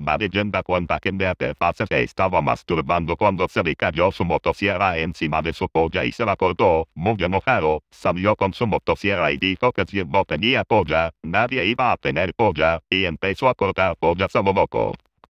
La leyenda cuenta que de se estaba masturbando cuando se le cayó su motosierra encima de su polla y se la cortó. Muy enojado, salió con su motosierra y dijo que si no tenía polla, nadie iba a tener polla, y empezó a cortar pollas a